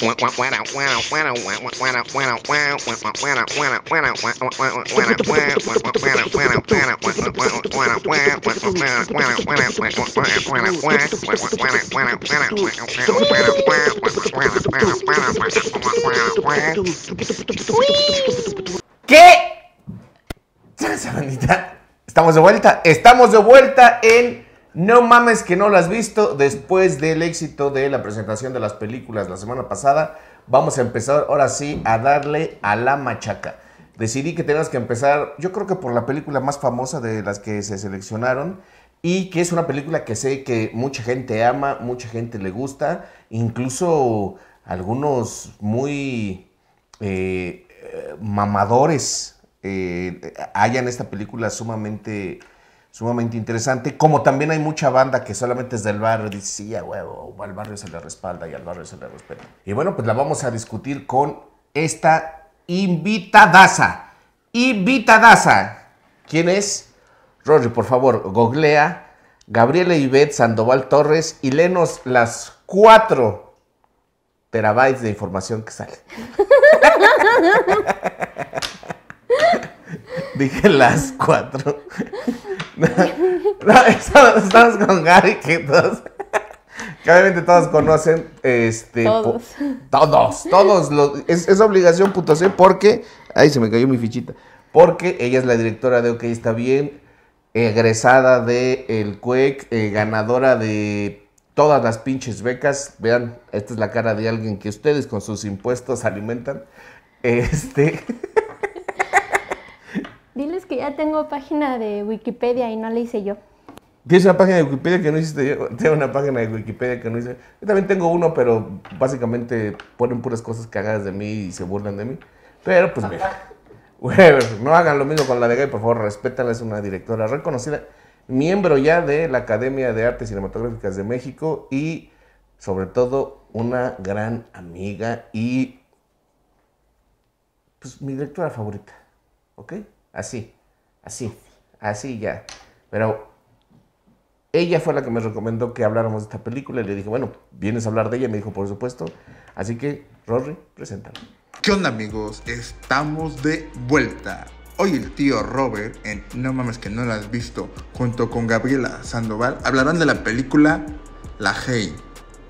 ¿Qué? Estamos de vuelta. Estamos de vuelta en no mames que no lo has visto. Después del éxito de la presentación de las películas la semana pasada, vamos a empezar ahora sí a darle a la machaca. Decidí que tenías que empezar, yo creo que por la película más famosa de las que se seleccionaron y que es una película que sé que mucha gente ama, mucha gente le gusta, incluso algunos muy eh, eh, mamadores eh, hallan esta película sumamente sumamente interesante. Como también hay mucha banda que solamente es del barrio, dice, sí, a huevo, al barrio se le respalda y al barrio se le respeta. Y bueno, pues la vamos a discutir con esta invitadaza. Invitadaza. ¿Quién es? Rory, por favor, googlea. Gabriela Ibet, Sandoval Torres y lenos las cuatro terabytes de información que sale. Dije las cuatro. estamos con Gary que todos, que obviamente todos conocen, este, todos, todos, es, es, obligación punto porque, ahí se me cayó mi fichita, porque ella es la directora de OK está bien, egresada de el CUEC, eh, ganadora de todas las pinches becas, vean, esta es la cara de alguien que ustedes con sus impuestos alimentan, este... Diles que ya tengo página de Wikipedia y no la hice yo. Tienes una página de Wikipedia que no hiciste yo. Tengo una página de Wikipedia que no hice. Yo también tengo uno, pero básicamente ponen puras cosas cagadas de mí y se burlan de mí. Pero pues mira. No hagan lo mismo con la de Gay, por favor, respétala. Es una directora reconocida, miembro ya de la Academia de Artes Cinematográficas de México y sobre todo una gran amiga y pues mi directora favorita. ¿Ok? Así, así, así ya. Pero ella fue la que me recomendó que habláramos de esta película y le dije, bueno, vienes a hablar de ella, me dijo, por supuesto. Así que, Rory, preséntala. ¿Qué onda amigos? Estamos de vuelta. Hoy el tío Robert, en No mames que no la has visto, junto con Gabriela Sandoval, hablarán de la película La Hey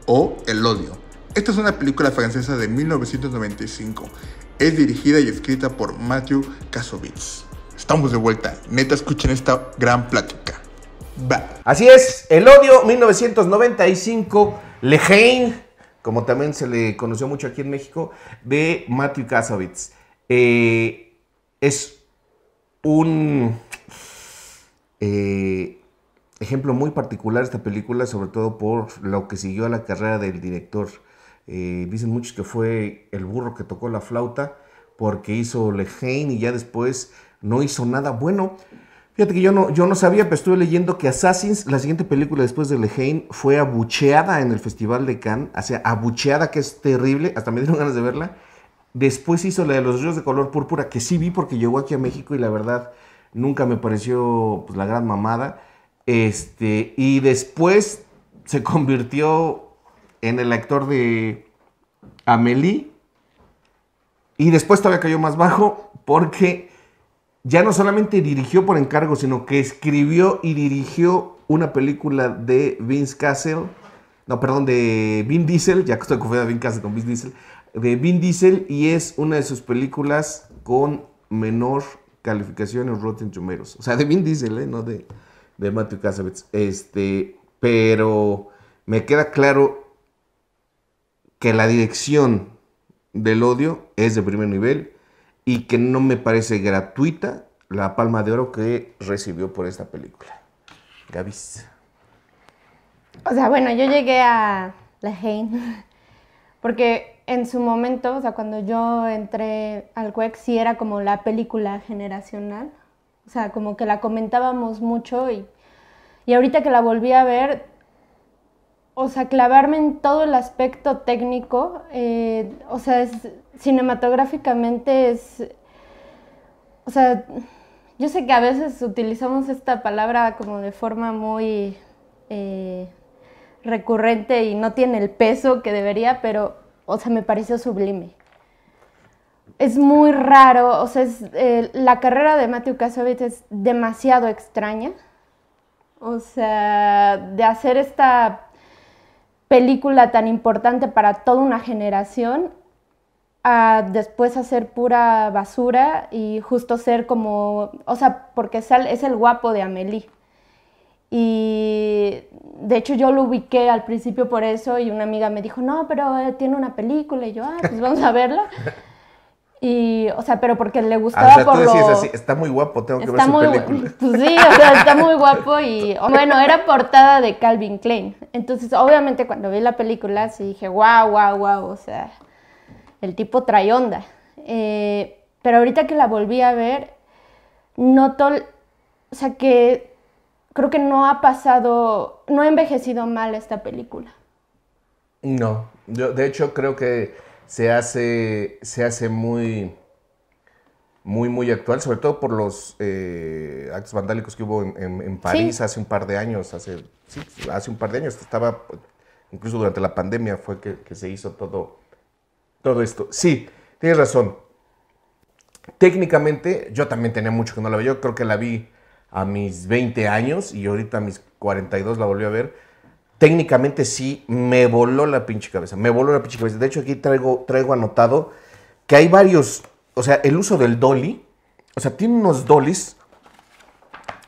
o El Odio. Esta es una película francesa de 1995. Es dirigida y escrita por Matthew Kasovitz. Estamos de vuelta. Neta, escuchen esta gran plática. Así es, el odio 1995, Lejein, como también se le conoció mucho aquí en México, de Matthew Kasowitz. Eh, es un eh, ejemplo muy particular esta película, sobre todo por lo que siguió a la carrera del director. Eh, dicen muchos que fue el burro que tocó la flauta porque hizo Lejein y ya después no hizo nada bueno. Fíjate que yo no, yo no sabía, pero estuve leyendo que Assassins, la siguiente película después de Le Lehane, fue abucheada en el Festival de Cannes, o sea, abucheada, que es terrible, hasta me dieron ganas de verla. Después hizo la de los ríos de color púrpura, que sí vi porque llegó aquí a México y la verdad nunca me pareció pues, la gran mamada. Este, y después se convirtió en el actor de Amélie. Y después todavía cayó más bajo porque ya no solamente dirigió por encargo, sino que escribió y dirigió una película de Vince Castle, no, perdón, de Vin Diesel, ya que estoy a Vin Castle con Vin Diesel, de Vin Diesel y es una de sus películas con menor calificación en Rotten Tomatoes. O sea, de Vin Diesel, ¿eh? no de, de Matthew Cassavetes. Este, pero me queda claro que la dirección del odio es de primer nivel y que no me parece gratuita la palma de oro que recibió por esta película. Gavis. O sea, bueno, yo llegué a La Hain. porque en su momento, o sea, cuando yo entré al Cuex, sí era como la película generacional. O sea, como que la comentábamos mucho y, y ahorita que la volví a ver, o sea, clavarme en todo el aspecto técnico, eh, o sea, cinematográficamente es, o sea, yo sé que a veces utilizamos esta palabra como de forma muy eh, recurrente y no tiene el peso que debería, pero, o sea, me pareció sublime. Es muy raro, o sea, eh, la carrera de Matthew Kassovitz es demasiado extraña. O sea, de hacer esta película tan importante para toda una generación a después hacer pura basura y justo ser como, o sea, porque es el guapo de Amelie. Y de hecho yo lo ubiqué al principio por eso y una amiga me dijo, no, pero eh, tiene una película y yo, ah, pues vamos a verla. Y, o sea, pero porque le ah, gustaba o sea, por tú decías así, está muy guapo, tengo que ver su muy... película. Pues sí, o sea, está muy guapo y... Bueno, era portada de Calvin Klein. Entonces, obviamente, cuando vi la película, sí dije, guau, guau, guau, o sea, el tipo trae onda. Eh, pero ahorita que la volví a ver, noto... O sea, que creo que no ha pasado... No ha envejecido mal esta película. No, yo de hecho creo que se hace, se hace muy, muy, muy actual, sobre todo por los eh, actos vandálicos que hubo en, París hace un par de años, hace, hace un par de años, estaba, incluso durante la pandemia fue que, se hizo todo, todo esto. Sí, tienes razón. Técnicamente, yo también tenía mucho que no la veía, yo creo que la vi a mis 20 años y ahorita a mis 42 la volví a ver técnicamente sí me voló la pinche cabeza. Me voló la pinche cabeza. De hecho, aquí traigo, traigo anotado que hay varios. O sea, el uso del dolly. O sea, tiene unos dollies.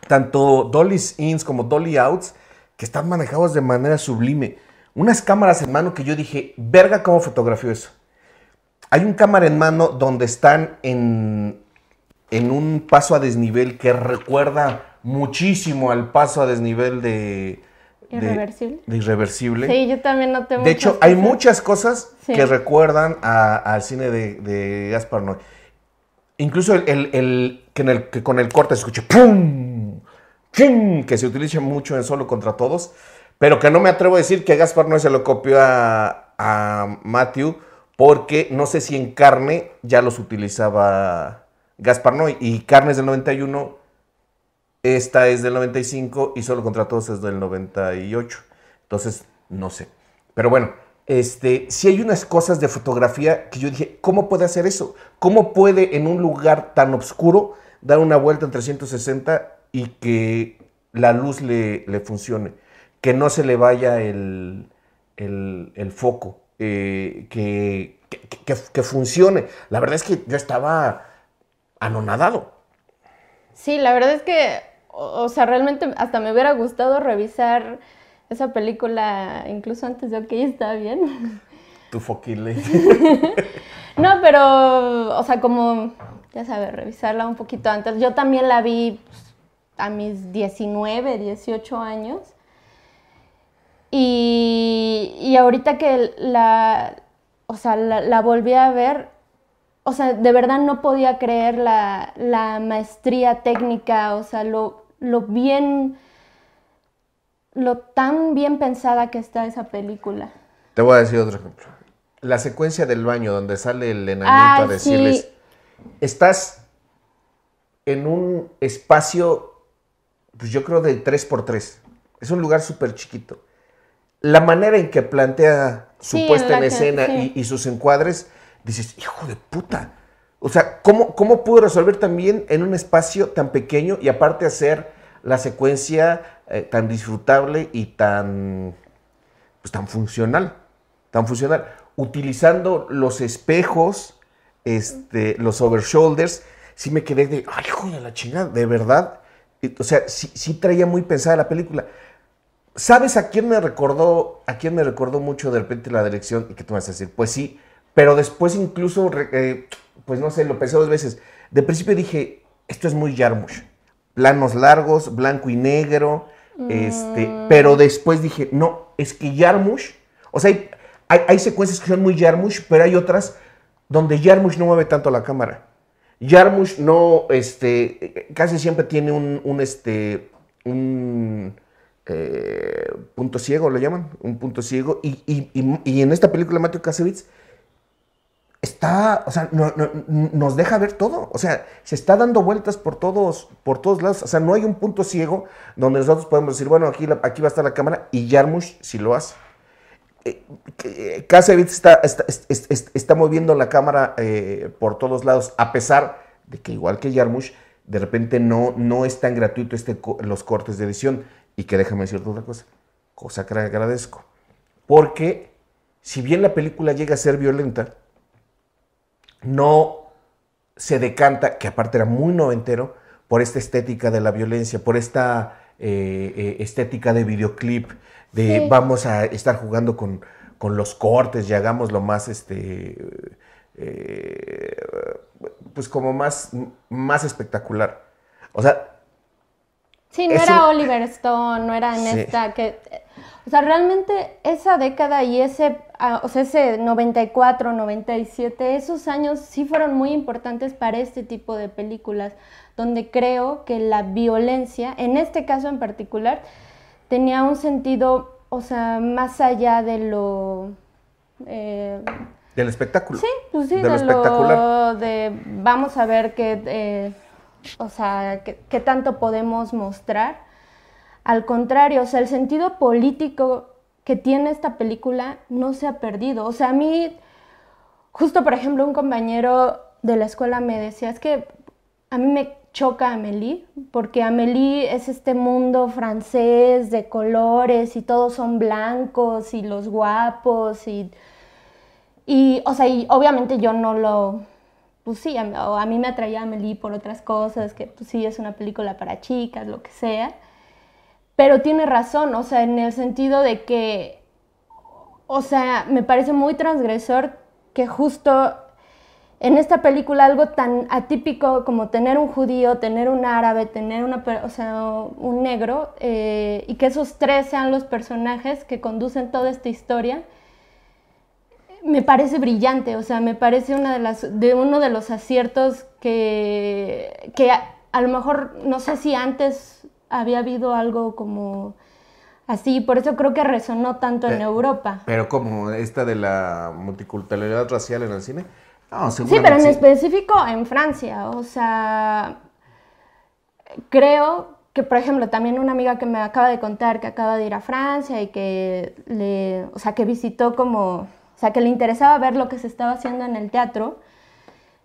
Tanto dollies ins como dolly outs. Que están manejados de manera sublime. Unas cámaras en mano que yo dije, verga, cómo fotografió eso. Hay un cámara en mano donde están en, en un paso a desnivel que recuerda muchísimo al paso a desnivel de, Irreversible. De, irreversible. Sí, yo también tengo. De hecho, hay muchas cosas que recuerdan al cine de, Gaspar Noé. Incluso el, que, con el corte se escucha ¡pum! Que se utiliza mucho en Solo contra Todos. Pero que no me atrevo a decir que Gaspar Noé se lo copió a, Matthew porque no sé si en carne ya los utilizaba Gaspar Noy. Y Carnes del 91 esta es del 95 y Solo contra todos es del 98. Entonces, no sé. Pero bueno, este, si hay unas cosas de fotografía que yo dije, ¿cómo puede hacer eso? ¿Cómo puede en un lugar tan oscuro dar una vuelta en 360 y que la luz le, funcione? Que no se le vaya el, el, foco, eh, que, que funcione. La verdad es que yo estaba anonadado. Sí, la verdad es que o, sea, realmente hasta me hubiera gustado revisar esa película incluso antes de OK está bien. Tu fucking no, pero, o sea, como, ya sabes, revisarla un poquito antes. Yo también la vi pues, a mis 19, 18 años. Y, y ahorita que la, o sea, la, volví a ver, o sea, de verdad no podía creer la, la maestría técnica, o sea, lo, lo bien, lo tan bien pensada que está esa película. Te voy a decir otro ejemplo. La secuencia del baño donde sale el enanito a decirles, estás en un espacio, pues yo creo de 3x3. Es un lugar súper chiquito. La manera en que plantea su puesta en, escena y, y sus encuadres, dices, hijo de puta, o sea, ¿cómo, ¿cómo pudo resolver también en un espacio tan pequeño y aparte hacer la secuencia eh, tan disfrutable y tan, pues, tan funcional? Tan funcional. Utilizando los espejos, este, los overshoulders, sí me quedé de, ay, hijo la chingada, de verdad. O sea, sí, traía muy pensada la película. ¿Sabes a quién me recordó, a quién me recordó mucho de repente la dirección? Y que tú vas a decir, pues sí, pero después incluso, eh, pues no sé, lo pensé dos veces. De principio dije, esto es muy Yarmush. Planos largos, blanco y negro. Este, mm. pero después dije, no, es que Yarmush, o sea, hay, secuencias que son muy Yarmush, pero hay otras donde Yarmush no mueve tanto la cámara. Yarmush no, este, casi siempre tiene un, este, un eh, punto ciego, lo llaman, un punto ciego. Y, y, y, en esta película, Matthew Kasevitz está, o sea, no, nos deja ver todo, o sea, se está dando vueltas por todos, por todos lados, o sea, no hay un punto ciego donde nosotros podemos decir, bueno, aquí, aquí va a estar la cámara y Yarmush si lo hace. Casi eh, eh, está, está, moviendo la cámara eh, por todos lados, a pesar de que igual que Yarmush, de repente no, no es tan gratuito este, los cortes de edición. Y que déjame decirte otra cosa, cosa que agradezco. Porque si bien la película llega a ser violenta, no se decanta, que aparte era muy noventero, por esta estética de la violencia, por esta eh, eh, estética de videoclip, de vamos a estar jugando con, los cortes y hagamos lo más este eh, pues como más, más espectacular. O sea. Sí, no era Oliver Stone, no era en esta que o sea, realmente esa década y ese, ah, o sea, ese 94, 97, esos años sí fueron muy importantes para este tipo de películas, donde creo que la violencia, en este caso en particular, tenía un sentido, o sea, más allá de lo... Eh, del espectáculo. Sí, pues sí, de, lo De vamos a ver qué, eh, o sea, qué tanto podemos mostrar al contrario, o sea, el sentido político que tiene esta película no se ha perdido. O sea, a mí, justo por ejemplo, un compañero de la escuela me decía, es que a mí me choca Amélie, porque Amélie es este mundo francés de colores y todos son blancos y los guapos y... o sea, y obviamente yo no lo... Pues sí, a, a mí me atraía Amélie por otras cosas, que pues sí, es una película para chicas, lo que sea pero tiene razón, o sea, en el sentido de que, o sea, me parece muy transgresor que justo en esta película algo tan atípico como tener un judío, tener un árabe, tener una, sea, un negro, eh, y que esos tres sean los personajes que conducen toda esta historia, me parece brillante, o sea, me parece una de las, de uno de los aciertos que, que a, lo mejor, no sé si antes había habido algo como así, por eso creo que resonó tanto en eh, Europa. Pero como esta de la multiculturalidad racial en el cine. No, sí, pero en específico en Francia, o sea, creo que, por ejemplo, también una amiga que me acaba de contar que acaba de ir a Francia y que le, o sea, que visitó como, o sea, que le interesaba ver lo que se estaba haciendo en el teatro,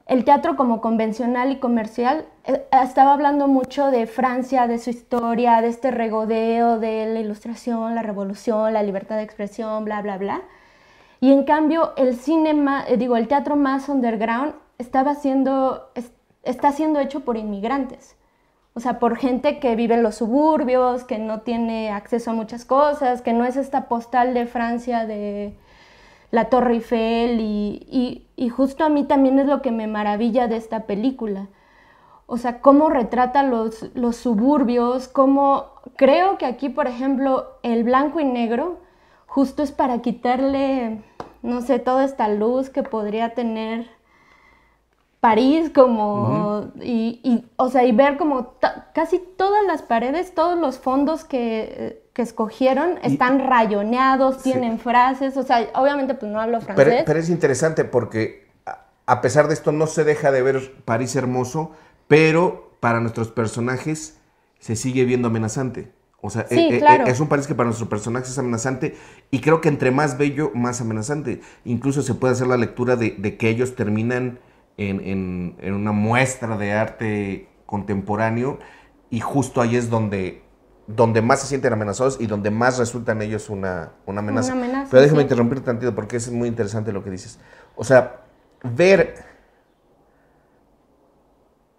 el teatro como convencional y comercial eh, estaba hablando mucho de Francia, de su historia, de este regodeo de la ilustración, la revolución, la libertad de expresión, bla, bla, bla. Y en cambio el cine, eh, digo, el teatro más underground estaba siendo, está siendo hecho por inmigrantes. O sea, por gente que vive en los suburbios, que no tiene acceso a muchas cosas, que no es esta postal de Francia de, la Torre Eiffel y, justo a mí también es lo que me maravilla de esta película. O sea, cómo retrata los, los suburbios, cómo creo que aquí, por ejemplo, el blanco y negro justo es para quitarle, no sé, toda esta luz que podría tener París como y, o sea y ver como casi todas las paredes todos los fondos que que escogieron están rayoneados, tienen frases, o sea, obviamente pues no hablo francés. Pero, es interesante porque a pesar de esto no se deja de ver París hermoso, pero para nuestros personajes se sigue viendo amenazante. O sea, eh, eh, es un país que para nuestros personajes es amenazante y creo que entre más bello, más amenazante. Incluso se puede hacer la lectura de, que ellos terminan en, en, una muestra de arte contemporáneo y justo ahí es donde donde más se sienten amenazados y donde más resultan ellos una, amenaza. Pero déjame interrumpirte interrumpir tantito porque es muy interesante lo que dices. O sea, ver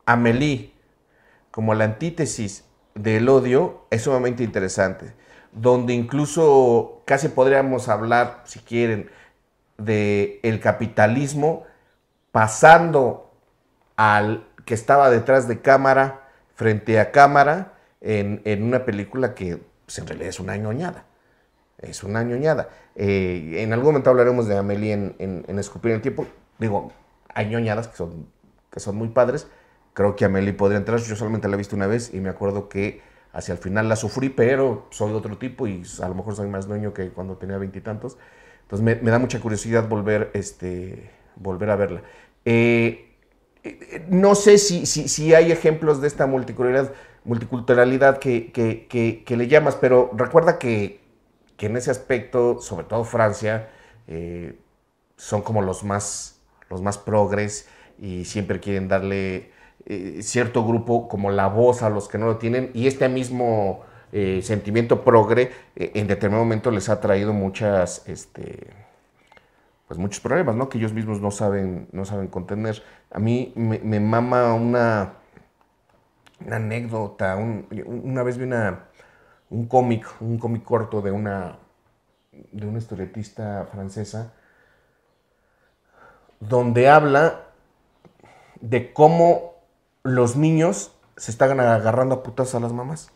a Melí como la antítesis del odio es sumamente interesante, donde incluso casi podríamos hablar, si quieren, de el capitalismo pasando al que estaba detrás de cámara, frente a cámara, en, una película que pues, en realidad es una ñoñada. Es una ñoñada. Eh, en algún momento hablaremos de Amelie en, Escupir el Tiempo. Digo, hay ñoñadas que son, que son muy padres. Creo que Amelie podría entrar. Yo solamente la he visto una vez y me acuerdo que hacia el final la sufrí, pero soy otro tipo y a lo mejor soy más dueño que cuando tenía veintitantos. Entonces me, da mucha curiosidad volver, este, volver a verla. Eh, eh, no sé si, si, si, hay ejemplos de esta multiculturalidad multiculturalidad que, le llamas, pero recuerda que, en ese aspecto, sobre todo Francia, eh, son como los más, los más progres y siempre quieren darle eh, cierto grupo como la voz a los que no lo tienen y este mismo eh, sentimiento progre en determinado momento les ha traído muchas... Este, pues muchos problemas, ¿no? Que ellos mismos no saben, no saben contener. A mí me mama una, una anécdota. una vez vi un cómic, un cómic corto de una, de una historietista francesa, donde habla de cómo los niños se están agarrando a putas a las mamás.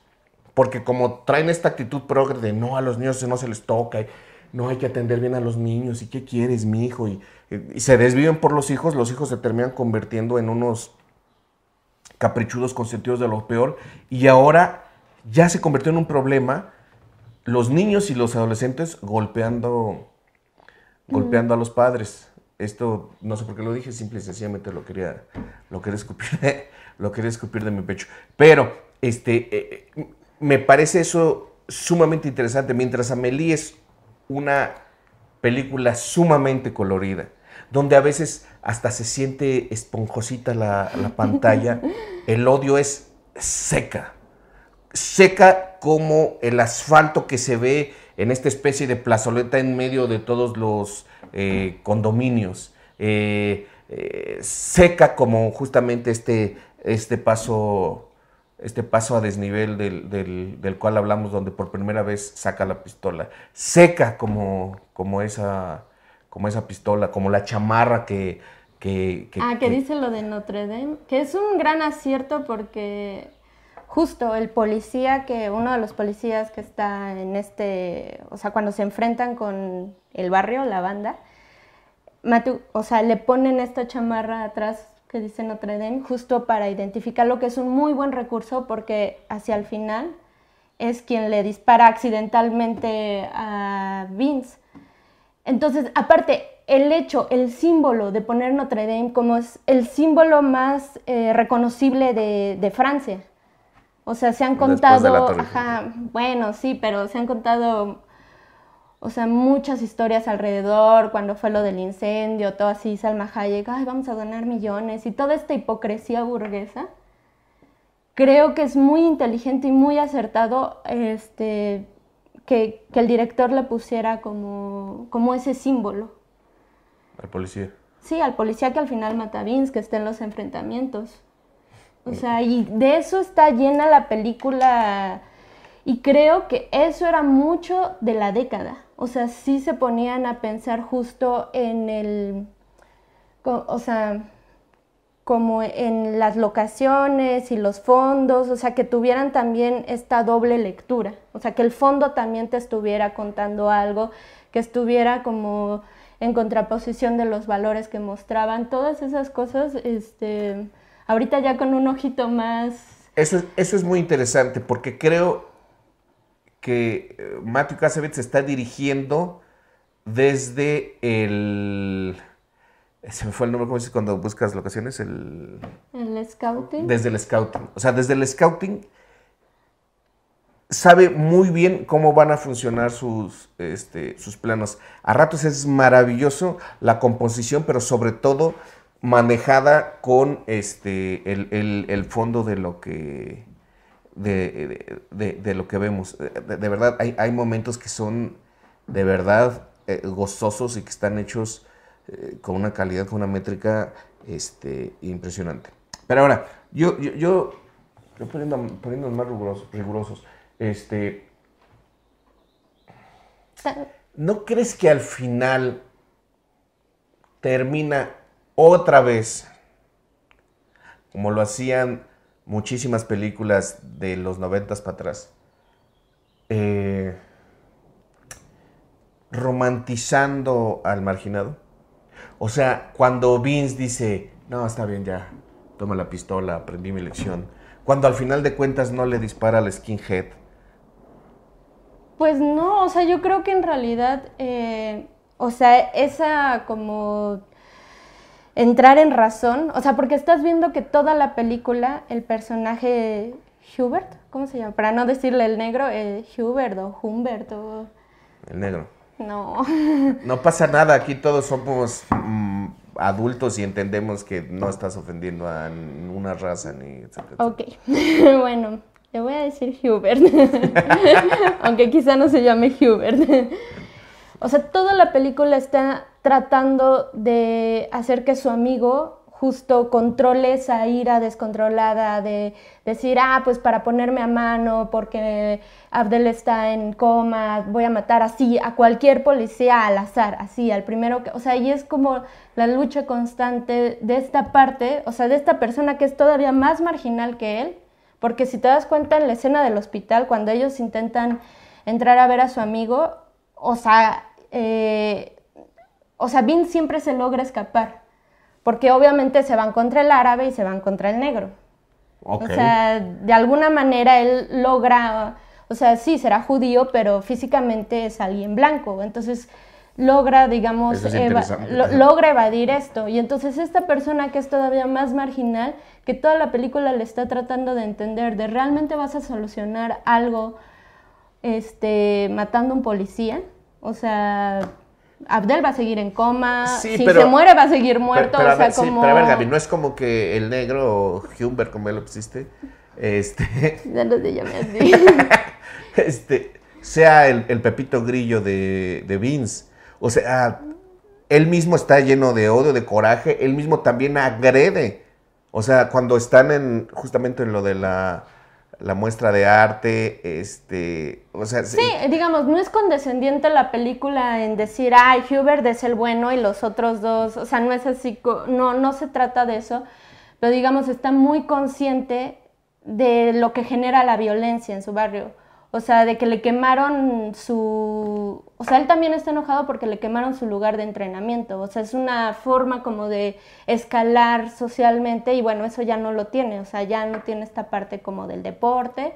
Porque como traen esta actitud progre de no, a los niños no se les toca, no hay que atender bien a los niños, y qué quieres, mi hijo, y, se desviven por los hijos, los hijos se terminan convirtiendo en unos caprichudos, consentidos de lo peor, y ahora ya se convirtió en un problema los niños y los adolescentes golpeando, golpeando a los padres. Esto no sé por qué lo dije, simple y sencillamente lo quería, lo escupir, de, lo de mi pecho. Pero este, eh, eh, me parece eso sumamente interesante. Mientras Amelie es una película sumamente colorida, donde a veces hasta se siente esponjosita la, pantalla, el odio es seca, seca como el asfalto que se ve en esta especie de plazoleta en medio de todos los eh, condominios, eh, eh, seca como justamente este, este paso este paso a desnivel del, cual hablamos, donde por primera vez saca la pistola, seca como, como esa, como esa pistola, como la chamarra que... que, ah, que, dice lo de Notre Dame, que es un gran acierto porque justo el policía que uno de los policías que está en este, o sea, cuando se enfrentan con el barrio, la banda, o sea, le ponen esta chamarra atrás que dice Notre Dame justo para identificarlo, que es un muy buen recurso porque hacia el final es quien le dispara accidentalmente a Vince entonces, aparte, el hecho, el símbolo de poner Notre Dame como es el símbolo más eh, reconocible de, Francia. O sea, se han contado, bueno, sí, pero se han contado, o sea, muchas historias alrededor, cuando fue lo del incendio, todo así, Salma Hayek, ay, vamos a donar millones, y toda esta hipocresía burguesa. Creo que es muy inteligente y muy acertado este, que, el director le pusiera como, como ese símbolo. Al policía. Sí, al policía que al final mata a Vince, que está en los enfrentamientos. O mm. sea, y de eso está llena la película. Y creo que eso era mucho de la década. O sea, sí se ponían a pensar justo en el... O sea, como en las locaciones y los fondos, o sea, que tuvieran también esta doble lectura, o sea, que el fondo también te estuviera contando algo, que estuviera como en contraposición de los valores que mostraban, todas esas cosas, este, ahorita ya con un ojito más... Eso es, eso es muy interesante porque creo que eh, Matthew se está dirigiendo desde el se me fue el nombre, ¿cómo dices cuando buscas locaciones? El, el scouting. Desde el scouting. O sea, desde el scouting sabe muy bien cómo van a funcionar sus, este, sus planos. A ratos es maravilloso la composición, pero sobre todo manejada con este, el, fondo de lo que... De, de, lo que vemos. De, verdad, hay, momentos que son de verdad eh, gozosos y que están hechos eh, con una calidad, con una métrica este, impresionante. Pero ahora, yo, yo, yo, poniendo, poniendo, más rigurosos, rigurosos este, ¿no crees que al final termina otra vez, como lo hacían muchísimas películas de los noventas para atrás, eh, romantizando al marginado? O sea, cuando Vince dice, no, está bien, ya, toma la pistola, aprendí mi lección. Cuando al final de cuentas no le dispara al skinhead. Pues no, o sea, yo creo que en realidad, eh, o sea, esa como entrar en razón, o sea, porque estás viendo que toda la película, el personaje Hubert, ¿cómo se llama? Para no decirle el negro, eh, Hubert o Humbert o... El negro. No. No pasa nada, aquí todos somos mm, adultos y entendemos que no estás ofendiendo a una raza ni etcétera. Ok, bueno, le voy a decir Hubert, aunque quizá no se llame Hubert. o sea, toda la película está tratando de hacer que su amigo justo controle esa ira descontrolada de decir, ah, pues para ponerme a mano, porque Abdel está en coma, voy a matar así a cualquier policía al azar, así, al primero que, o sea, y es como la lucha constante de esta parte, o sea, de esta persona que es todavía más marginal que él, porque si te das cuenta en la escena del hospital, cuando ellos intentan entrar a ver a su amigo, o sea, eh, o sea, Vin siempre se logra escapar porque obviamente se van contra el árabe y se van contra el negro. O sea, de alguna manera él logra, o sea, sí, será judío, pero físicamente es alguien blanco. Entonces logra, digamos, logra evadir esto. Y entonces esta persona que es todavía más marginal, que toda la película le está tratando de entender, de realmente vas a solucionar algo este, matando a un policía. O sea, Abdel va a seguir en coma, si se muere va a seguir muerto, o sea, como... pero a ver, Gaby, no es como que el negro o Humber, como él lo pusiste, este... este, sea el, pepito grillo de, de Vince, o sea, ah, él mismo está lleno de odio, de coraje, él mismo también agrede, o sea, cuando están en, justamente en lo de la la muestra de arte, este, o sea... Sí, digamos, no es condescendiente la película en decir, ay, Hubert es el bueno y los otros dos, o sea, no es así, no, no se trata de eso, pero digamos, está muy consciente de lo que genera la violencia en su barrio. O sea, de que le quemaron su... O sea, él también está enojado porque le quemaron su lugar de entrenamiento. O sea, es una forma como de escalar socialmente y bueno, eso ya no lo tiene. O sea, ya no tiene esta parte como del deporte.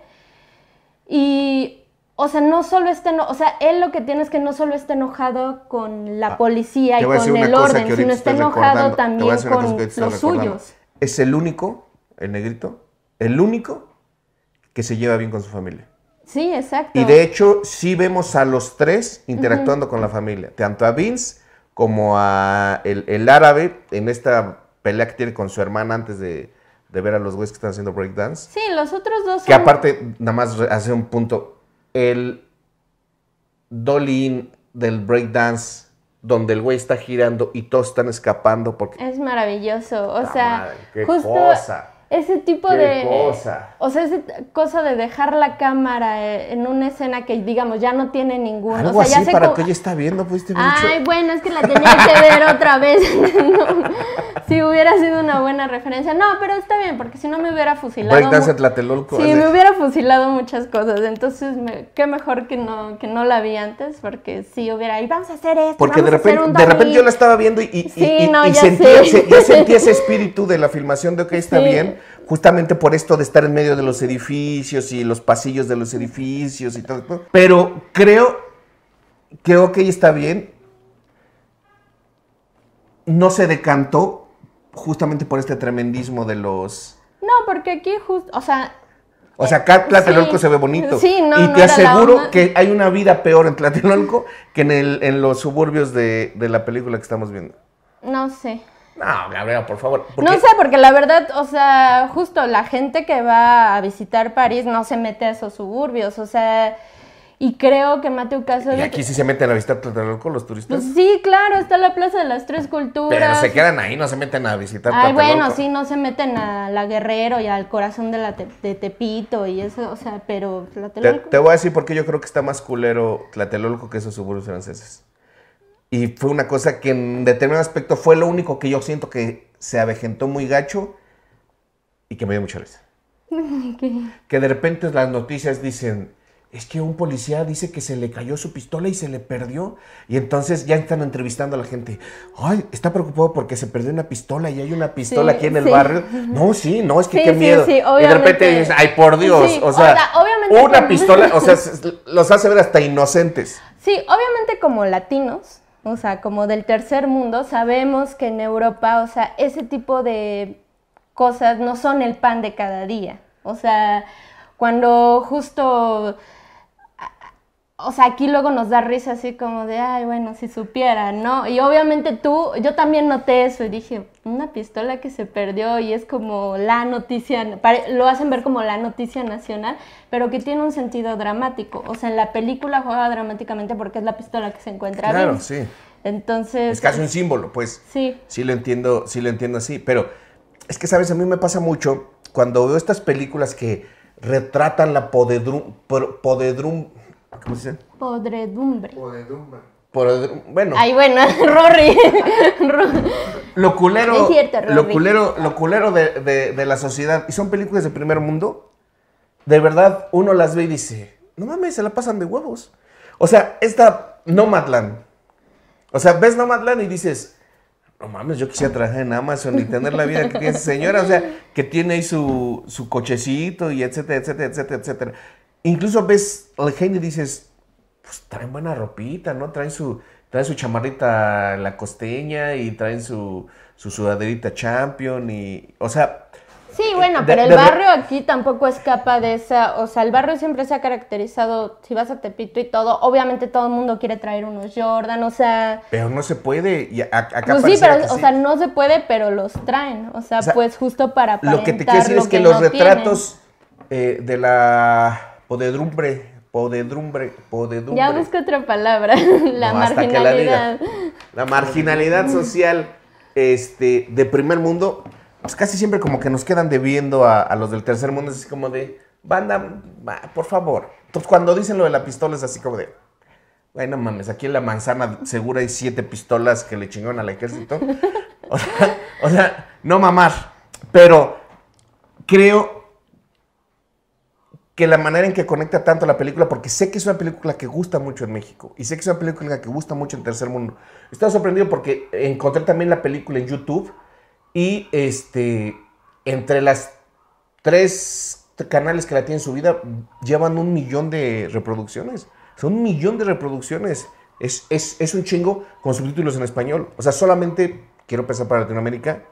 Y, o sea, no solo está... enojado... O sea, él lo que tiene es que no solo está enojado con la ah, policía y con el orden, sino está enojado también con los suyos. Es el único, el negrito, el único que se lleva bien con su familia. Sí, exacto. Y de hecho, sí vemos a los tres interactuando con la familia, tanto a Vince como a el, árabe en esta pelea que tiene con su hermana antes de, ver a los güeyes que están haciendo breakdance. Sí, los otros dos. Son... Que aparte, nada más hace un punto, el Dolin del breakdance donde el güey está girando y todos están escapando porque... Es maravilloso, o sea, qué Cosa ese tipo de cosa. O sea, esa cosa de dejar la cámara eh, en una escena que digamos ya no tiene ninguna Algo o sea, así ya se para que hoy está viendo, mucho. Ay, bueno, es que la tenía que ver otra vez. si hubiera sido una buena referencia. No, pero está bien porque si no me hubiera fusilado. si me hubiera fusilado muchas cosas, entonces me... qué mejor que no que no la vi antes porque si hubiera, y vamos a hacer esto, Porque de repente de repente yo la estaba viendo y, y, sentí, ese, espíritu de la filmación de ok, está bien justamente por esto de estar en medio de los edificios y los pasillos de los edificios y todo. Pero creo que OK está bien, no se decantó justamente por este tremendismo de los... No, porque aquí justo, o sea, o sea, eh, acá Tlatelolco se ve bonito. y te aseguro que hay una vida peor en Tlatelolco que en, el, en los suburbios de, la película que estamos viendo. No sé. No, Gabriela, por favor. no sé, porque la verdad, o sea, justo la gente que va a visitar París no se mete a esos suburbios, o sea, y creo que Mateo Caso... ¿Y aquí sí se meten a visitar Tlatelolco los turistas? Pues sí, claro, está la Plaza de las Tres Culturas. Pero se quedan ahí, no se meten a visitar Ay, bueno, sí, no se meten a la Guerrero y al corazón de, la Tepito y eso, o sea, pero Tlatelolco... Te, te voy a decir por yo creo que está más culero Tlatelolco que esos suburbios franceses. Y fue una cosa que en determinado aspecto fue lo único que yo siento que se avejentó muy gacho y que me dio mucha risa. Que de repente las noticias dicen, es que un policía dice que se le cayó su pistola y se le perdió. Y entonces ya están entrevistando a la gente. Ay, está preocupado porque se perdió una pistola y hay una pistola aquí en el barrio. No, sí, no, es que qué miedo. y de repente ay, por Dios. o sea, una pistola, o sea, los hace ver hasta inocentes. Sí, obviamente como latinos o sea, como del tercer mundo, sabemos que en Europa, o sea, ese tipo de cosas no son el pan de cada día. O sea, cuando justo o sea, aquí luego nos da risa así como de, ay, bueno, si supiera, ¿no? Y obviamente tú, yo también noté eso y dije, una pistola que se perdió y es como la noticia, lo hacen ver como la noticia nacional, pero que tiene un sentido dramático. O sea, en la película juega dramáticamente porque es la pistola que se encuentra. Claro, sí. Entonces... Es casi pues un símbolo, pues. Sí. Sí lo entiendo, sí lo entiendo así, pero es que, ¿sabes? A mí me pasa mucho cuando veo estas películas que retratan la podedrum... podedrum ¿Cómo se dice? Podredumbre. Podredumbre. Bueno. Ay, bueno, Rory. lo culero. Lo culero, de, de, la sociedad. Y son películas de primer mundo. De verdad, uno las ve y dice, no mames, se la pasan de huevos. O sea, esta Nomadland. O sea, ves Nomadland y dices, no mames, yo quisiera trabajar en Amazon y tener la vida que tiene esa señora. O sea, que tiene ahí su, su cochecito y etcétera, etcétera, etcétera, etcétera incluso ves al gente y dices, pues traen buena ropita, ¿no? Traen su, traen su chamarrita la costeña y traen su, su sudaderita champion y, o sea... Sí, bueno, eh, pero el barrio aquí tampoco escapa de esa, o sea, el barrio siempre se ha caracterizado, si vas a Tepito y todo, obviamente todo el mundo quiere traer unos Jordan, o sea... Pero no se puede, y acá pues sí, pero, o sea, no se puede, pero los traen, o sea, pues justo para Lo que te quiero decir es que, los retratos eh, de la podedrumbre, podedrumbre, podedrumbre. Ya busco otra palabra, la marginalidad. La, marginalidad social este, de primer mundo, pues casi siempre como que nos quedan debiendo a, los del tercer mundo, es así como de, banda, por favor. Entonces cuando dicen lo de la pistola es así como de, bueno mames, aquí en la manzana seguro hay siete pistolas que le chingaron al ejército. o sea, no mamar. Pero creo que la manera en que conecta tanto la película, porque sé que es una película que gusta mucho en México y sé que es una película que gusta mucho en Tercer Mundo. Estaba sorprendido porque encontré también la película en YouTube y este, entre las tres canales que la tienen subida, llevan un millón de reproducciones. son un millón de reproducciones. Es, es, es un chingo con subtítulos en español. O sea, solamente, quiero pensar para Latinoamérica,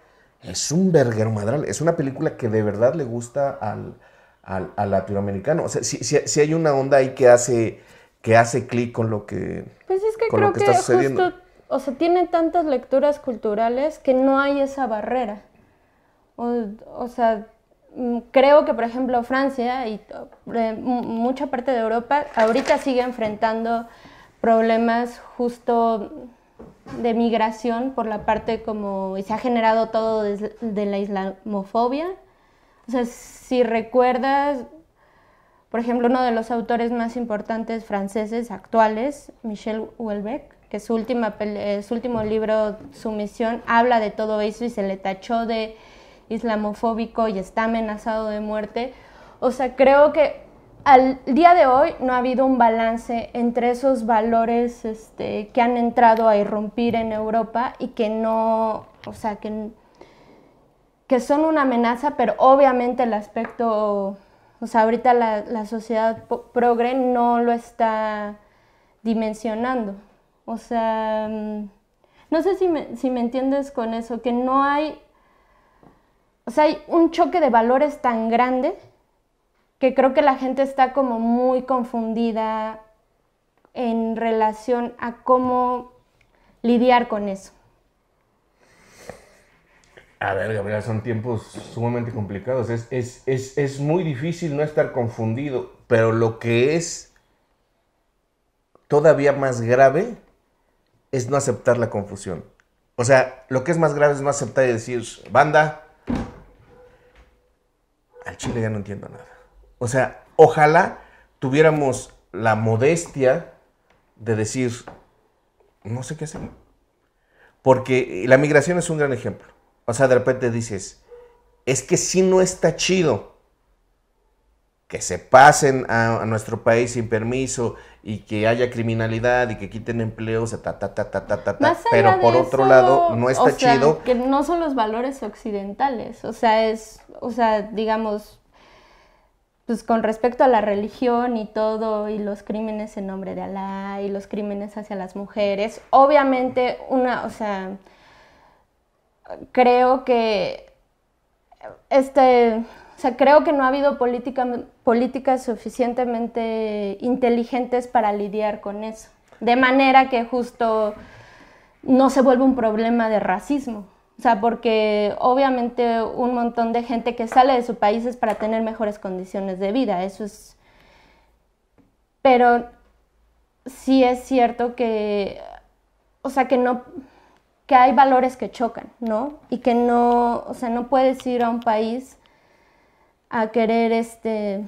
es un verguero madral. Es una película que de verdad le gusta al al, latinoamericano. O sea, si, hay una onda ahí que hace, que hace clic con lo que. Pues es que creo que, justo, o sea, tiene tantas lecturas culturales que no hay esa barrera. O, sea, mm, creo que, por ejemplo, Francia y eh, mucha parte de Europa ahorita sigue enfrentando problemas justo de migración por la parte como y se ha generado todo desde de la islamofobia o sea, si recuerdas, por ejemplo, uno de los autores más importantes franceses actuales, Michel Houellebecq, que eh, su, último libro, Sumisión, habla de todo eso y se le tachó de islamofóbico y está amenazado de muerte. O sea, creo que al día de hoy no ha habido un balance entre esos valores este, que han entrado a irrumpir en Europa y que no, o sea, que que son una amenaza, pero obviamente el aspecto, o sea, ahorita la, la sociedad progre no lo está dimensionando. O sea, mm, no sé si si me entiendes con eso, que no hay, o sea, hay un choque de valores tan grande que creo que la gente está como muy confundida en relación a cómo lidiar con eso. A ver, Gabriel, son tiempos sumamente complicados. Es, es, es, es muy difícil no estar confundido, pero lo que es todavía más grave es no aceptar la confusión. O sea, lo que es más grave es no aceptar y decir, banda, al Chile ya no entiendo nada. O sea, ojalá tuviéramos la modestia de decir, no sé qué hacer. Porque la migración es un gran ejemplo. O sea, de repente dices, es que sí no está chido que se pasen a, nuestro país sin permiso y que haya criminalidad y que quiten empleos, ta, ta, ta, ta, ta, ta, ta. Pero por otro lado, no está chido. Que no son los valores occidentales, o sea, es, o sea, digamos, pues con respecto a la religión y todo, y los crímenes en nombre de Alá, y los crímenes hacia las mujeres, obviamente una, o sea, creo que este, creo que no ha habido política, políticas suficientemente inteligentes para lidiar con eso. De manera que justo no se vuelve un problema de racismo. O sea, porque obviamente un montón de gente que sale de su país es para tener mejores condiciones de vida. Eso es. Pero sí es cierto que. O sea, que no que hay valores que chocan, ¿no? Y que no, o sea, no puedes ir a un país a querer, este,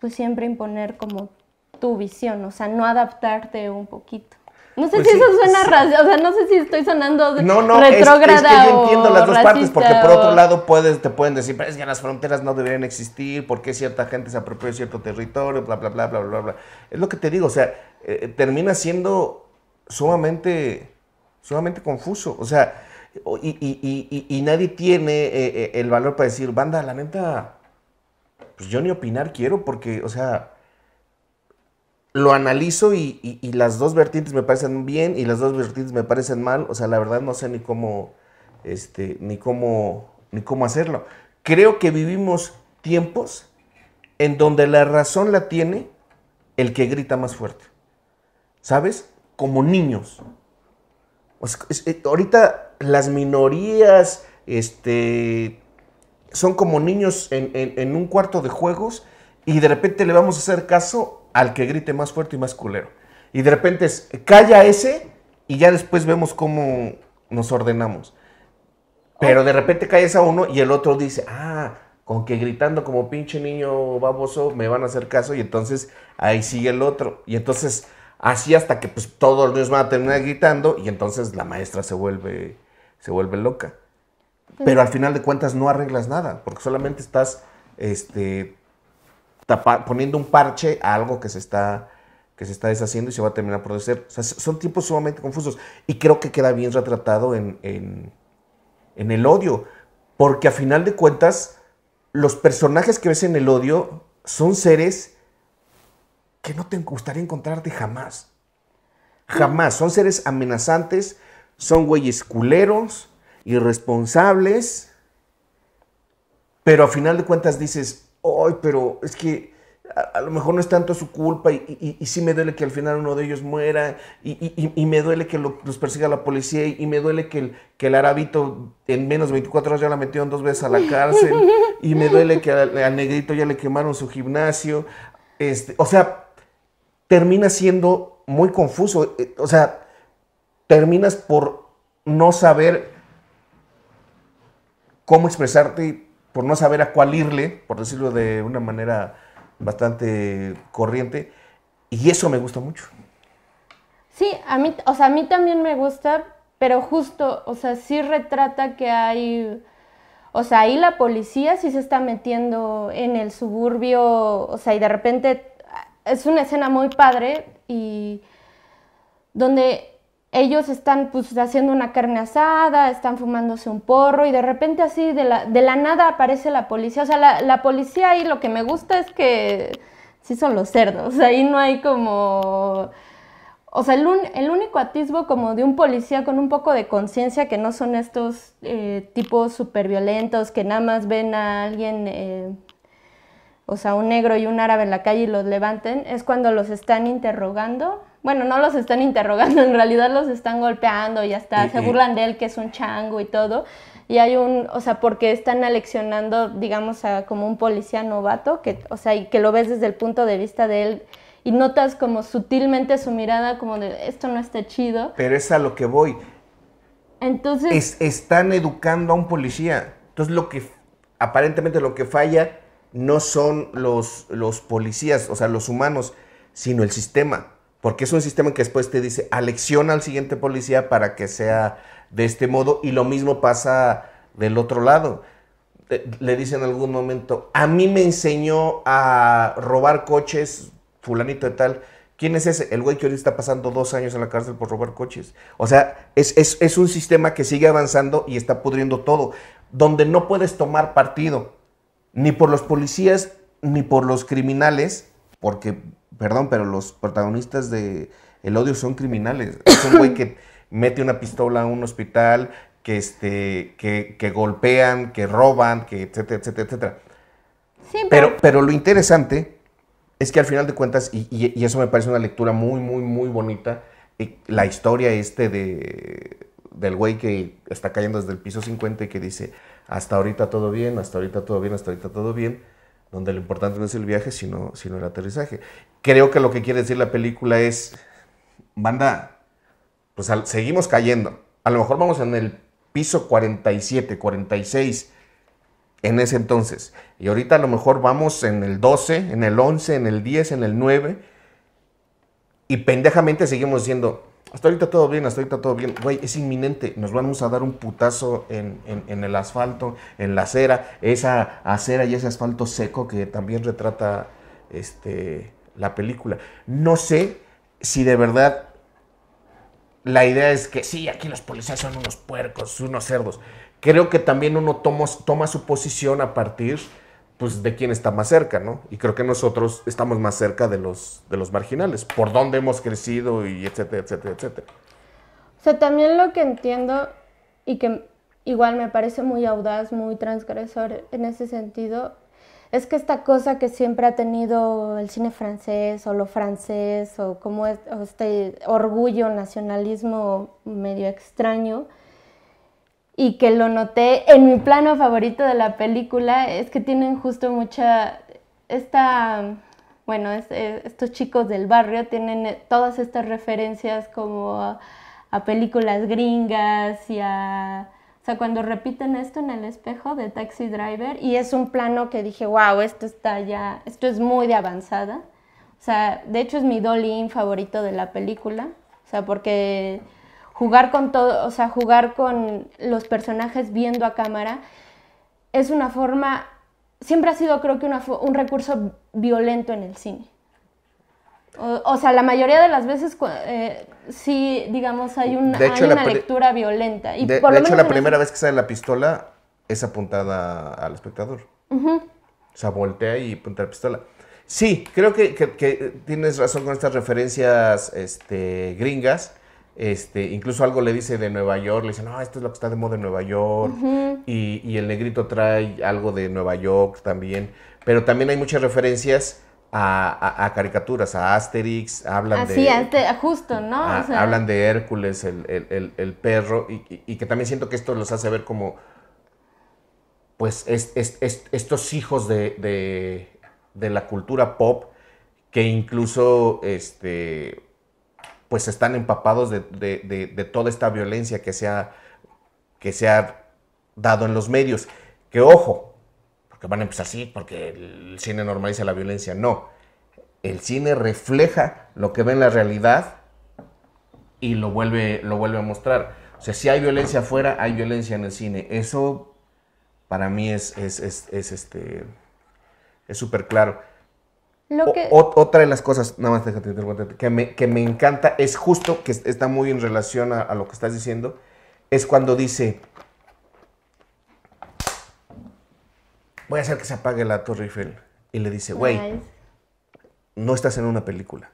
pues siempre imponer como tu visión, o sea, no adaptarte un poquito. No sé pues si eso suena o sea, no sé si estoy sonando de no, no, es, que yo entiendo las dos partes, porque por otro lado puedes, te pueden decir, pero es que las fronteras no deberían existir, porque cierta gente se apropió de cierto territorio, bla, bla, bla, bla, bla, bla. Es lo que te digo, o sea, eh, termina siendo sumamente sumamente confuso. O sea, y, nadie tiene eh, eh, el valor para decir, banda, la neta, pues yo ni opinar quiero porque, o sea, lo analizo y, las dos vertientes me parecen bien y las dos vertientes me parecen mal. O sea, la verdad no sé ni cómo, este, ni cómo, ni cómo hacerlo. Creo que vivimos tiempos en donde la razón la tiene el que grita más fuerte. ¿Sabes? Como niños. Eh, ahorita las minorías este, son como niños en, un cuarto de juegos y de repente le vamos a hacer caso al que grite más fuerte y más culero. Y de repente calla ese y ya después vemos cómo nos ordenamos. Pero de repente calla a uno y el otro dice, ah, con que gritando como pinche niño baboso me van a hacer caso y entonces ahí sigue el otro. Y entonces Así hasta que pues todos los niños van a terminar gritando y entonces la maestra se vuelve, se vuelve loca. Pues Pero al final de cuentas no arreglas nada, porque solamente estás este, poniendo un parche a algo que se está que se está deshaciendo y se va a terminar por deshacer. son tiempos sumamente confusos. Y creo que queda bien retratado en, en, el odio. Porque al final de cuentas, los personajes que ves en el odio son seres que no te gustaría encontrarte jamás. Jamás. Son seres amenazantes, son güeyes culeros, irresponsables. Pero a final de cuentas dices, ay, pero es que a, lo mejor no es tanto su culpa y, sí me duele que al final uno de ellos muera y, me duele que los persiga la policía y me duele que el, que arabito en menos de 24 horas ya la metieron dos veces a la cárcel y me duele que al, negrito ya le quemaron su gimnasio. Este, o sea, termina siendo muy confuso. Eh, o sea, terminas por no saber cómo expresarte, por no saber a cuál irle, por decirlo de una manera bastante corriente. Y eso me gusta mucho. Sí, a mí, o sea, a mí también me gusta, pero justo, o sea, sí retrata que hay, o sea, ahí la policía sí se está metiendo en el suburbio, o sea, y de repente es una escena muy padre y donde ellos están pues haciendo una carne asada, están fumándose un porro y de repente así de la, de la nada aparece la policía. O sea, la, policía ahí lo que me gusta es que sí son los cerdos, ahí no hay como... O sea, el, único atisbo como de un policía con un poco de conciencia que no son estos eh, tipos súper violentos que nada más ven a alguien eh, o sea, un negro y un árabe en la calle y los levanten, es cuando los están interrogando. Bueno, no los están interrogando, en realidad los están golpeando y hasta se burlan de él que es un chango y todo. Y hay un, o sea, porque están aleccionando, digamos, a como un policía novato, que, o sea, y que lo ves desde el punto de vista de él y notas como sutilmente su mirada como de, esto no está chido. Pero es a lo que voy. Entonces... están educando a un policía. Entonces lo que, aparentemente lo que falla no son los, policías, o sea, los humanos, sino el sistema. Porque es un sistema que después te dice, alecciona al siguiente policía para que sea de este modo. Y lo mismo pasa del otro lado. Eh, le dice en algún momento, a mí me enseñó a robar coches, fulanito de tal. ¿Quién es ese? El güey que ahorita está pasando dos años en la cárcel por robar coches. O sea, es, es un sistema que sigue avanzando y está pudriendo todo, donde no puedes tomar partido ni por los policías, ni por los criminales, porque, perdón, pero los protagonistas de El Odio son criminales. Es un güey que mete una pistola a un hospital, que, este, que, golpean, que roban, que etcétera, etcétera, etcétera. pero... pero... lo interesante es que al final de cuentas, y, eso me parece una lectura muy, muy, muy bonita, eh, la historia este de, del güey que está cayendo desde el piso 50 y que dice, hasta ahorita todo bien, hasta ahorita todo bien, hasta ahorita todo bien, donde lo importante no es el viaje, sino, sino el aterrizaje. Creo que lo que quiere decir la película es, banda, pues seguimos cayendo. A lo mejor vamos en el piso 47, 46 en ese entonces. Y ahorita a lo mejor vamos en el 12, en el 11, en el 10, en el 9. Y pendejamente seguimos siendo... Hasta ahorita todo bien, hasta ahorita todo bien. Güey, es inminente. Nos vamos a dar un putazo en, el asfalto, en la acera. Esa acera y ese asfalto seco que también retrata este, la película. No sé si de verdad la idea es que sí, aquí los policías son unos puercos, unos cerdos. Creo que también uno toma su posición a partir pues de quién está más cerca, ¿no? Y creo que nosotros estamos más cerca de los, marginales, por dónde hemos crecido y etcétera, etcétera, etcétera. O sea, también lo que entiendo y que igual me parece muy audaz, muy transgresor en ese sentido, es que esta cosa que siempre ha tenido el cine francés o lo francés o como este orgullo, nacionalismo medio extraño, y que lo noté en mi plano favorito de la película es que tienen justo mucha esta bueno estos chicos del barrio tienen eh, todas estas referencias como a, películas gringas y a o sea cuando repiten esto en el espejo de Taxi Driver y es un plano que dije wow esto está ya esto es muy de avanzada o sea de hecho es mi dolly favorito de la película o sea porque jugar con todo, o sea, jugar con los personajes viendo a cámara, es una forma, siempre ha sido creo que un recurso violento en el cine. O, sea, la mayoría de las veces eh, sí, digamos, hay, una lectura violenta. de, hecho, la primera vez que sale la pistola es apuntada al espectador. O sea, voltea y apunta la pistola. Sí, creo que, tienes razón con estas referencias este, gringas este, incluso algo le dice de Nueva York, le dice, no, esto es lo que está de moda en Nueva York. y, el negrito trae algo de Nueva York también. Pero también hay muchas referencias a, caricaturas, a Asterix, hablan de. Así, este, justo, ¿no? hablan de Hércules, el, perro, y, que también siento que esto los hace ver como pues estos hijos de, de, la cultura pop que incluso este, pues están empapados de, toda esta violencia que se, ha, que se ha dado en los medios. Que ojo, porque van a empezar así, porque el cine normaliza la violencia. No, el cine refleja lo que ve en la realidad y lo vuelve, lo vuelve a mostrar. O sea, si hay violencia afuera, hay violencia en el cine. Eso para mí es, es este es súper claro otra de las cosas, nada más déjate, que me, que me encanta, es justo que está muy en relación a, lo que estás diciendo, es cuando dice, voy a hacer que se apague la Torre Eiffel. Y le dice, güey, no estás en una película.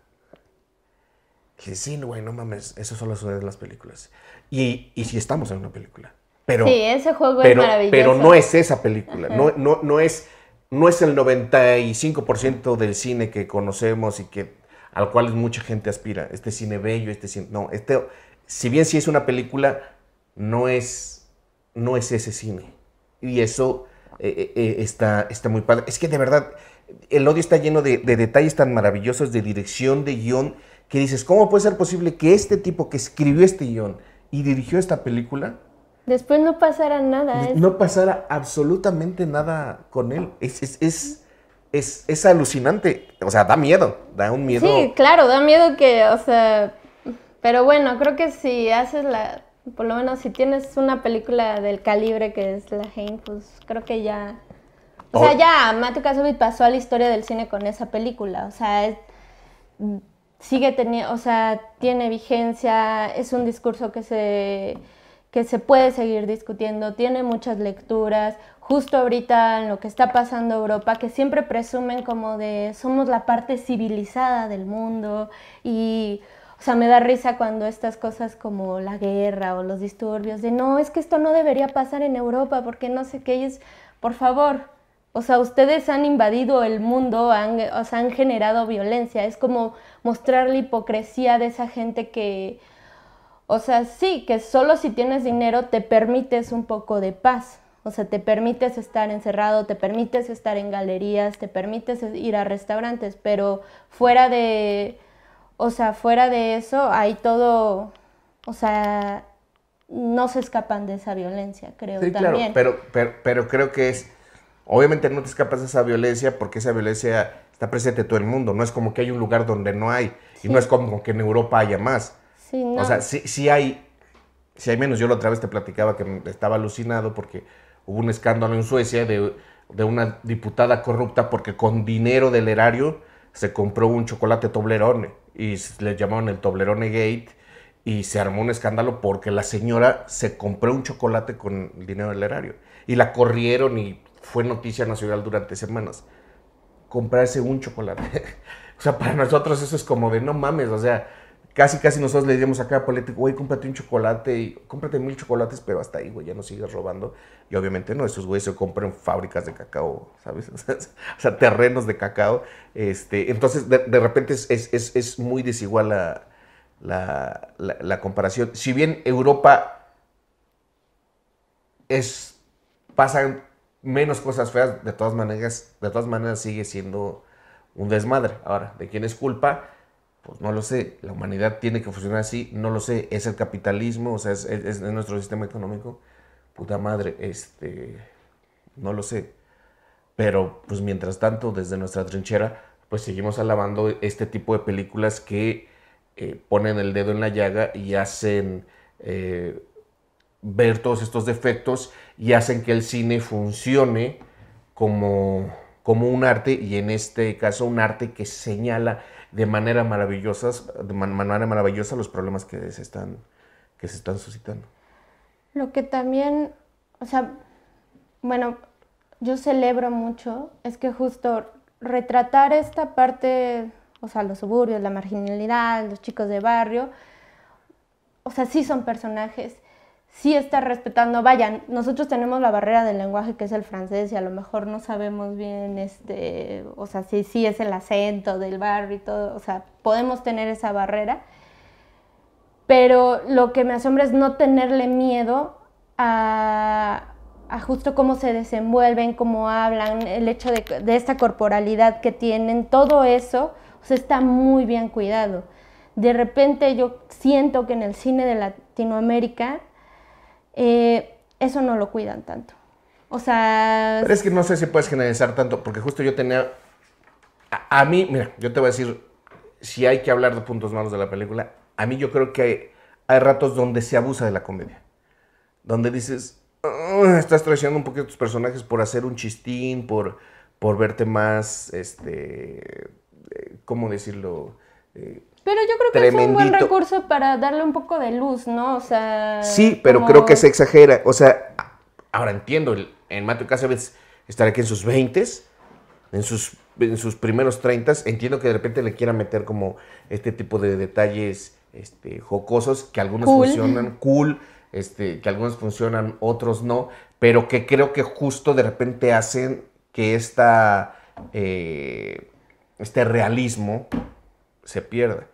dice, sí, güey, no mames, eso solo sucede en las películas. Y, si sí estamos en una película. Pero, sí, ese juego es maravilloso. Pero no es esa película, no, no, no es no es el 95% del cine que conocemos y que al cual mucha gente aspira. Este cine bello, este cine... No, este, si bien sí es una película, no es, no es ese cine. Y eso eh, eh, eh, está, está muy padre. Es que de verdad, el odio está lleno de, de detalles tan maravillosos, de dirección, de guión, que dices, ¿cómo puede ser posible que este tipo que escribió este guión y dirigió esta película Después no pasara nada. No pasara absolutamente nada con él. Es, es, es, alucinante. O sea, da miedo. Da un miedo. Sí, claro, da miedo que, o sea. Pero bueno, creo que si haces la. Por lo menos si tienes una película del calibre que es La Hain, pues creo que ya. O sea, oh. ya Matthew Kassovitz pasó a la historia del cine con esa película. O sea, sigue teniendo. O sea, tiene vigencia. Es un discurso que se que se puede seguir discutiendo, tiene muchas lecturas, justo ahorita en lo que está pasando Europa, que siempre presumen como de somos la parte civilizada del mundo y, o sea, me da risa cuando estas cosas como la guerra o los disturbios, de no, es que esto no debería pasar en Europa porque no sé qué es, por favor, o sea, ustedes han invadido el mundo, o sea, han generado violencia, es como mostrar la hipocresía de esa gente que o sea, sí, que solo si tienes dinero te permites un poco de paz. O sea, te permites estar encerrado, te permites estar en galerías, te permites ir a restaurantes, pero fuera de, o sea, fuera de eso hay todo, o sea, no se escapan de esa violencia, creo sí, Claro, pero, pero, creo que es, obviamente no te escapas de esa violencia porque esa violencia está presente en todo el mundo. No es como que hay un lugar donde no hay y no es como que en Europa haya más. Sí, O sea, sí, hay, si hay menos. Yo la otra vez te platicaba que estaba alucinado porque hubo un escándalo en Suecia de, una diputada corrupta porque con dinero del erario se compró un chocolate Toblerone y le llamaron el Toblerone Gate y se armó un escándalo porque la señora se compró un chocolate con dinero del erario y la corrieron y fue noticia nacional durante semanas. Comprarse un chocolate. o sea, para nosotros eso es como de no mames, o sea, casi, casi nosotros le diríamos a cada político, güey, cómprate un chocolate y cómprate mil chocolates, pero hasta ahí, güey, ya no sigues robando. Y obviamente no, esos güeyes se compran fábricas de cacao, ¿sabes? o sea, terrenos de cacao. Este, entonces, de, repente es, muy desigual la, la comparación. Si bien Europa es, pasan menos cosas feas, de todas maneras, de todas maneras sigue siendo un desmadre. Ahora, ¿de quién es culpa? Pues no lo sé, la humanidad tiene que funcionar así, no lo sé, es el capitalismo, o sea, es, nuestro sistema económico, puta madre, este, no lo sé. Pero pues mientras tanto, desde nuestra trinchera, pues seguimos alabando este tipo de películas que eh, ponen el dedo en la llaga y hacen eh, ver todos estos defectos y hacen que el cine funcione como, como un arte y en este caso un arte que señala de manera maravillosa, de manera maravillosa los problemas que se están, que se están suscitando. Lo que también, o sea, bueno, yo celebro mucho es que justo retratar esta parte, o sea, los suburbios, la marginalidad, los chicos de barrio, o sea, sí son personajes sí está respetando, vayan, nosotros tenemos la barrera del lenguaje que es el francés y a lo mejor no sabemos bien, este, o sea, si sí es el acento del barrio y todo, o sea, podemos tener esa barrera, pero lo que me asombra es no tenerle miedo a, a justo cómo se desenvuelven, cómo hablan, el hecho de, de esta corporalidad que tienen, todo eso, o sea, está muy bien cuidado. De repente yo siento que en el cine de Latinoamérica eh, eso no lo cuidan tanto. O sea... es que no sé si puedes generalizar tanto, porque justo yo tenía... A, mí, mira, yo te voy a decir, si hay que hablar de puntos malos de la película, a mí yo creo que hay, ratos donde se abusa de la comedia. Donde dices, estás traicionando un poquito a tus personajes por hacer un chistín, por, por verte más, este, eh, ¿cómo decirlo? Eh, pero yo creo que es un buen recurso para darle un poco de luz, ¿no? O sea. Sí, pero creo que se exagera. O sea, ahora entiendo, en Mateo Cáceres estará aquí en sus 20 en sus, en sus primeros 30 entiendo que de repente le quieran meter como este tipo de detalles este, jocosos, que algunos funcionan cool, este, que algunos funcionan, otros no, pero que creo que justo de repente hacen que esta, eh, este realismo se pierda.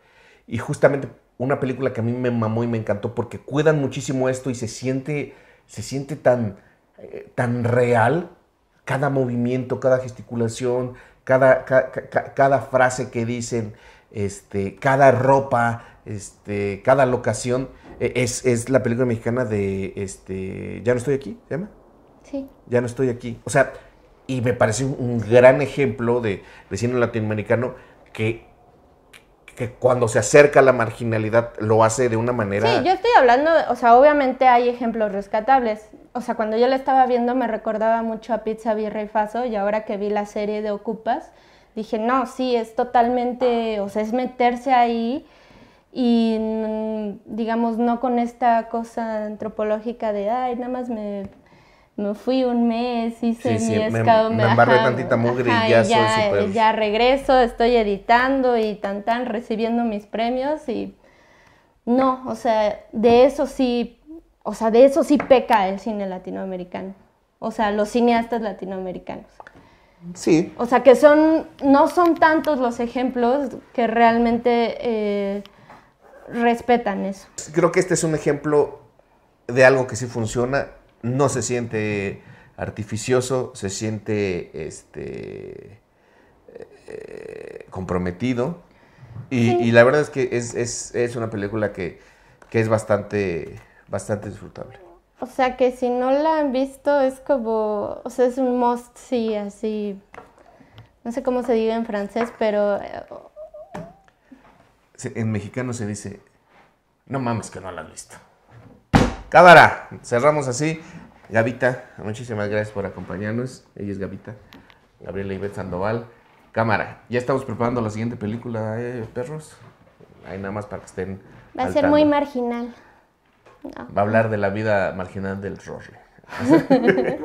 Y justamente una película que a mí me mamó y me encantó porque cuidan muchísimo esto y se siente, se siente tan, eh, tan real cada movimiento, cada gesticulación, cada, cada frase que dicen, este, cada ropa, este, cada locación. E, es, la película mexicana de este, Ya no estoy aquí, ¿se llama? Sí. Ya no estoy aquí. O sea, y me parece un, gran ejemplo de, de cine latinoamericano que que cuando se acerca la marginalidad lo hace de una manera... Sí, yo estoy hablando, o sea, obviamente hay ejemplos rescatables. O sea, cuando yo la estaba viendo me recordaba mucho a Pizza Virrey Faso y ahora que vi la serie de Ocupas, dije, no, sí, es totalmente, o sea, es meterse ahí y, mm, digamos, no con esta cosa antropológica de, ay, nada más me me fui un mes, hice mi escado. Me, me embarré tantita mugre y ya, soy super... ya regreso, estoy editando y tan tan recibiendo mis premios y no, o sea, de eso sí, o sea, de eso sí peca el cine latinoamericano. O sea, los cineastas latinoamericanos. Sí. O sea, que son, no son tantos los ejemplos que realmente eh, respetan eso. Creo que este es un ejemplo de algo que sí funciona no se siente artificioso, se siente este, eh, comprometido. Y, la verdad es que es, una película que, es bastante, bastante disfrutable. O sea que si no la han visto es como, o sea, es un must, sí, así, no sé cómo se dice en francés, pero... Eh, en mexicano se dice, no mames que no la han visto. Cámara, cerramos así. Gavita, muchísimas gracias por acompañarnos. Ella es Gavita, Gabriela Ivette Sandoval. Cámara, ya estamos preparando la siguiente película, ¿eh, perros. Ahí nada más para que estén. Va a ser muy marginal. Va a hablar de la vida marginal del Rory.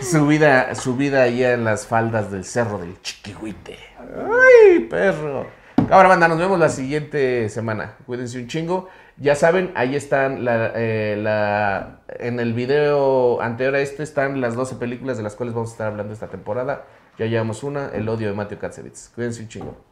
su vida, su vida allá en las faldas del cerro del Chiquihuite. ¡Ay, perro! Cámara, banda, nos vemos la siguiente semana. Cuídense un chingo. Ya saben, ahí están la, eh, la, en el video anterior a este están las 12 películas de las cuales vamos a estar hablando esta temporada. Ya llevamos una, El odio de Mateo Katzewicz. Cuídense un chingo.